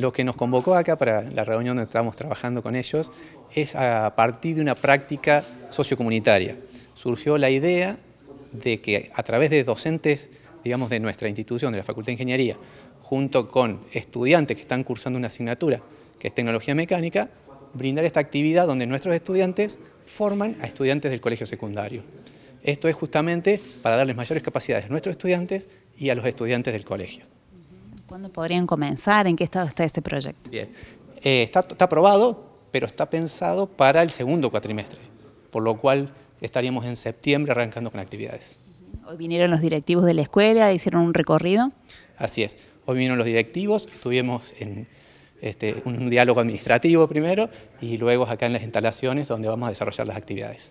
Lo que nos convocó acá para la reunión donde estábamos trabajando con ellos es a partir de una práctica sociocomunitaria. Surgió la idea de que a través de docentes, digamos, de nuestra institución, de la Facultad de Ingeniería, junto con estudiantes que están cursando una asignatura que es tecnología mecánica, brindar esta actividad donde nuestros estudiantes forman a estudiantes del colegio secundario. Esto es justamente para darles mayores capacidades a nuestros estudiantes y a los estudiantes del colegio. ¿Cuándo podrían comenzar? ¿En qué estado está este proyecto? Eh, está, aprobado, pero está pensado para el segundo cuatrimestre, por lo cual estaríamos en septiembre arrancando con actividades. Hoy vinieron los directivos de la escuela, hicieron un recorrido. Así es, hoy vinieron los directivos, estuvimos en este, un diálogo administrativo primero y luego acá en las instalaciones donde vamos a desarrollar las actividades.